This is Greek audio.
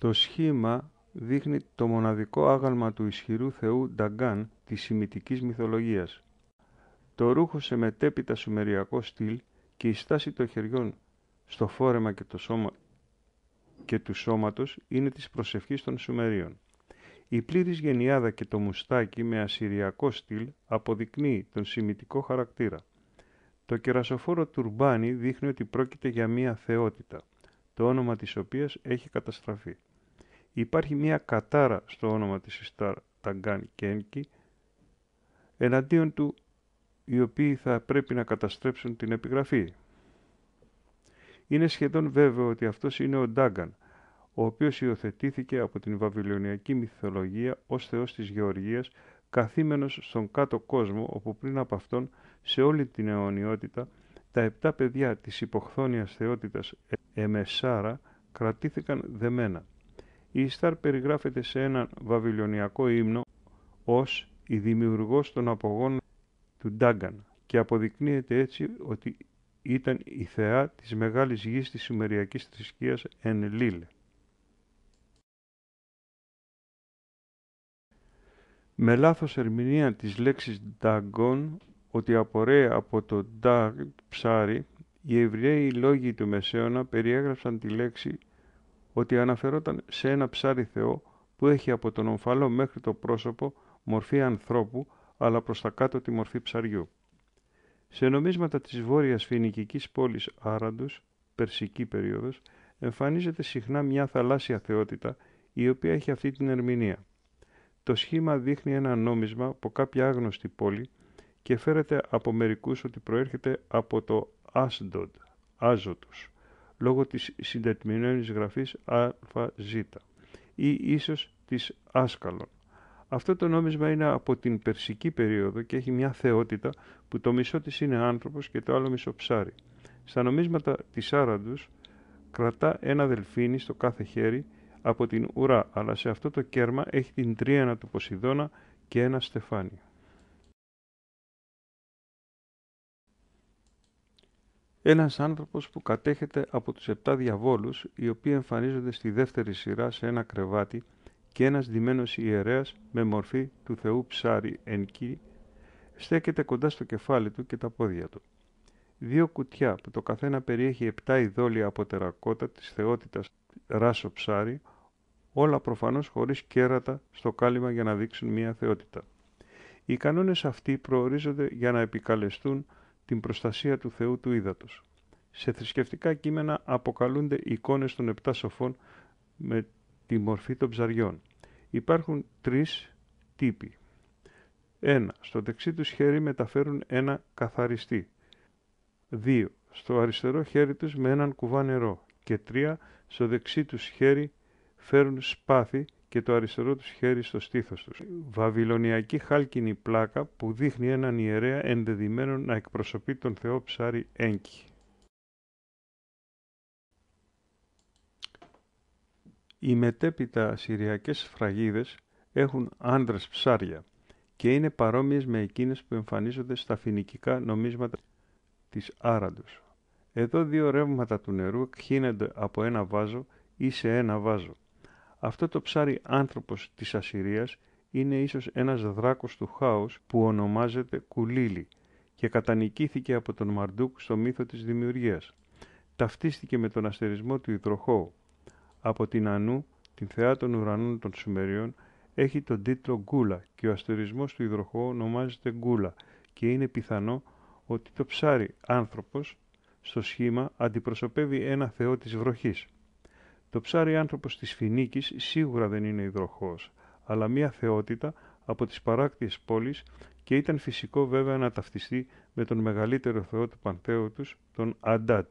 Το σχήμα δείχνει το μοναδικό άγαλμα του ισχυρού θεού Νταγκάν της σημητικής μυθολογίας. Το ρούχο σε μετέπειτα σουμεριακό στυλ και η στάση των χεριών στο φόρεμα και, το σώμα και του σώματος είναι της προσευχής των Σουμερίων. Η πλήρης γενιάδα και το μουστάκι με ασυριακό στυλ αποδεικνύει τον σημητικό χαρακτήρα. Το κερασοφόρο τουρμπάνι δείχνει ότι πρόκειται για μία θεότητα, το όνομα της οποίας έχει καταστραφεί. Υπάρχει μια κατάρα στο όνομα της Ιστάρ Ταγκάν Κένκι, εναντίον του οι οποίοι θα πρέπει να καταστρέψουν την επιγραφή. Είναι σχεδόν βέβαιο ότι αυτός είναι ο Ντάγκαν, ο οποίος υιοθετήθηκε από την βαβυλωνιακή μυθολογία ως θεός της γεωργίας, καθήμενος στον κάτω κόσμο, όπου πριν από αυτόν, σε όλη την αιωνιότητα, τα επτά παιδιά της υποχθόνιας θεότητας Εμεσάρα κρατήθηκαν δεμένα. Η Ιστάρ περιγράφεται σε έναν βαβυλιονιακό ύμνο ως η δημιουργός των απογόνων του Ντάγκαν και αποδεικνύεται έτσι ότι ήταν η θεά της μεγάλης γης της Σουμεριακής θρησκείας εν Λίλε. Με λάθος ερμηνεία της λέξης «νταγκόν» ότι απορρέει από το «νταγ» ψάρι, οι Εβραίοι λόγοι του Μεσαίωνα περιέγραψαν τη λέξη ότι αναφερόταν σε ένα ψάρι θεό που έχει από τον ομφαλό μέχρι το πρόσωπο μορφή ανθρώπου, αλλά προς τα κάτω τη μορφή ψαριού. Σε νομίσματα της βόρειας φινικικής πόλης Άραντους, περσική περίοδος, εμφανίζεται συχνά μια θαλάσσια θεότητα, η οποία έχει αυτή την ερμηνεία. Το σχήμα δείχνει ένα νόμισμα από κάποια άγνωστη πόλη και φέρεται από μερικούς ότι προέρχεται από το Άσντοντ, Άζωτος, λόγω της συντετμημένης γραφής ΑΖ ή ίσως της άσκαλον. Αυτό το νόμισμα είναι από την περσική περίοδο και έχει μια θεότητα που το μισό της είναι άνθρωπος και το άλλο μισό ψάρι. Στα νομίσματα της Άραντους κρατά ένα δελφίνι στο κάθε χέρι από την ουρά, αλλά σε αυτό το κέρμα έχει την τρίανα του Ποσειδώνα και ένα στεφάνι. Ένας άνθρωπος που κατέχεται από τους επτά διαβόλους, οι οποίοι εμφανίζονται στη δεύτερη σειρά σε ένα κρεβάτι και ένας διμενός ιερέας με μορφή του Θεού ψάρι εν κύ, στέκεται κοντά στο κεφάλι του και τα πόδια του. Δύο κουτιά που το καθένα περιέχει επτά ειδόλια από τερακότα της θεότητας ράσο ψάρι, όλα προφανώς χωρίς κέρατα στο κάλυμα για να δείξουν μία θεότητα. Οι κανόνες αυτοί προορίζονται για να επικαλεστούν την προστασία του Θεού του Ήδατος. Σε θρησκευτικά κείμενα αποκαλούνται εικόνες των επτά σοφών με τη μορφή των ψαριών. Υπάρχουν τρεις τύποι. 1. Στο δεξί τους χέρι μεταφέρουν ένα καθαριστή. 2. Στο αριστερό χέρι τους με έναν κουβά νερό. Και 3. Στο δεξί τους χέρι φέρουν σπάθη και το αριστερό τους χέρι στο στήθος τους. Βαβυλωνιακή χάλκινη πλάκα που δείχνει έναν ιερέα ενδεδειμένο να εκπροσωπεί τον Θεό ψάρι έγκυ. Οι μετέπειτα συριακές φραγίδες έχουν άντρες ψάρια και είναι παρόμοιες με εκείνες που εμφανίζονται στα φοινικικά νομίσματα της Άραντος. Εδώ δύο ρεύματα του νερού χύνονται από ένα βάζο ή σε ένα βάζο. Αυτό το ψάρι άνθρωπος της Ασυρίας είναι ίσως ένας δράκος του χάους που ονομάζεται κουλίλι και κατανικήθηκε από τον Μαρντούκ στο μύθο της δημιουργίας. Ταυτίστηκε με τον αστερισμό του Ιδροχώου. Από την Ανού, την θεά των ουρανών των Σουμεριών, έχει τον τίτλο Γκούλα και ο αστερισμός του Ιδροχώου ονομάζεται Γκούλα και είναι πιθανό ότι το ψάρι άνθρωπος στο σχήμα αντιπροσωπεύει ένα θεό της βροχής. Το ψάρι άνθρωπος της Φινίκης σίγουρα δεν είναι υδροχός, αλλά μία θεότητα από τις παράκτιες πόλεις και ήταν φυσικό βέβαια να ταυτιστεί με τον μεγαλύτερο θεό του Πανθέου τους, τον Αντάτ.